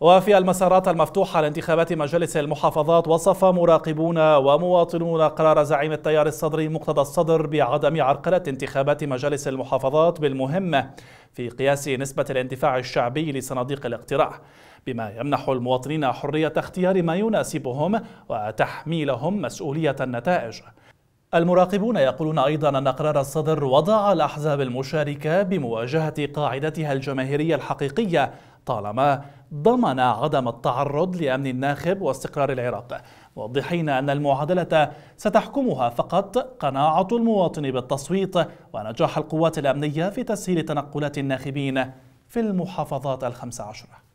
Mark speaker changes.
Speaker 1: وفي المسارات المفتوحة لانتخابات مجالس المحافظات وصف مراقبون ومواطنون قرار زعيم التيار الصدري مقتدى الصدر بعدم عرقلة انتخابات مجالس المحافظات بالمهمة في قياس نسبة الاندفاع الشعبي لصناديق الاقتراع بما يمنح المواطنين حرية اختيار ما يناسبهم وتحميلهم مسؤولية النتائج المراقبون يقولون أيضا أن قرار الصدر وضع الأحزاب المشاركة بمواجهة قاعدتها الجماهيرية الحقيقية طالما ضمن عدم التعرض لأمن الناخب واستقرار العراق موضحين أن المعادلة ستحكمها فقط قناعة المواطن بالتصويت ونجاح القوات الأمنية في تسهيل تنقلات الناخبين في المحافظات الخمس عشرة